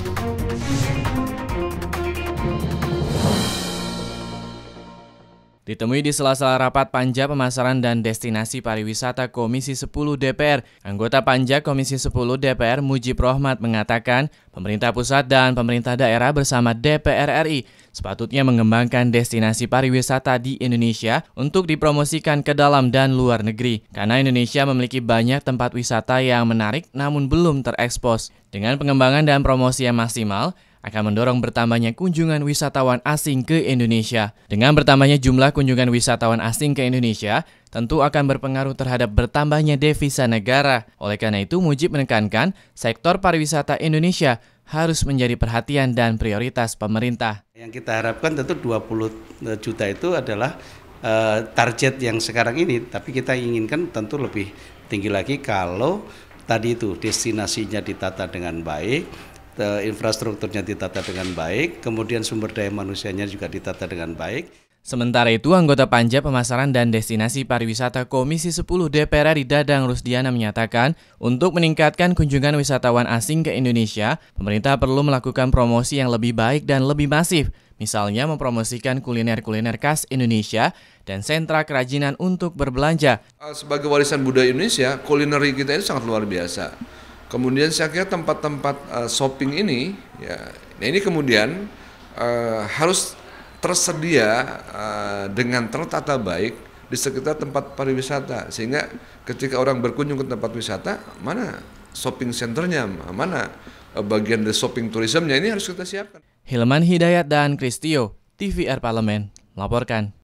Thank you. Ditemui di sela-sela rapat Panja Pemasaran dan Destinasi Pariwisata Komisi 10 DPR, anggota Panja Komisi 10 DPR Mujib Rohmat mengatakan, pemerintah pusat dan pemerintah daerah bersama DPR RI sepatutnya mengembangkan destinasi pariwisata di Indonesia untuk dipromosikan ke dalam dan luar negeri. Karena Indonesia memiliki banyak tempat wisata yang menarik namun belum terekspos. Dengan pengembangan dan promosi yang maksimal, akan mendorong bertambahnya kunjungan wisatawan asing ke Indonesia. Dengan bertambahnya jumlah kunjungan wisatawan asing ke Indonesia, tentu akan berpengaruh terhadap bertambahnya devisa negara. Oleh karena itu, Mujib menekankan sektor pariwisata Indonesia harus menjadi perhatian dan prioritas pemerintah. Yang kita harapkan tentu 20 eh, juta itu adalah eh, target yang sekarang ini, tapi kita inginkan tentu lebih tinggi lagi kalau tadi itu destinasinya ditata dengan baik, Eh, infrastrukturnya ditata dengan baik, kemudian sumber daya manusianya juga ditata dengan baik. Sementara itu, anggota Panja Pemasaran dan Destinasi Pariwisata Komisi 10 DPR RI Dadang Rusdiana menyatakan, untuk meningkatkan kunjungan wisatawan asing ke Indonesia, pemerintah perlu melakukan promosi yang lebih baik dan lebih masif, misalnya mempromosikan kuliner-kuliner khas Indonesia dan sentra kerajinan untuk berbelanja. Eh, sebagai warisan budaya Indonesia, kuliner kita ini sangat luar biasa Kemudian saya kira tempat-tempat uh, shopping ini, ya, nah ini kemudian uh, harus tersedia uh, dengan tertata baik di sekitar tempat pariwisata, sehingga ketika orang berkunjung ke tempat wisata, mana shopping centernya, mana bagian dari shopping tourismnya ini harus kita siapkan. Hilman Hidayat dan Kristio, TVR Parlemen, melaporkan.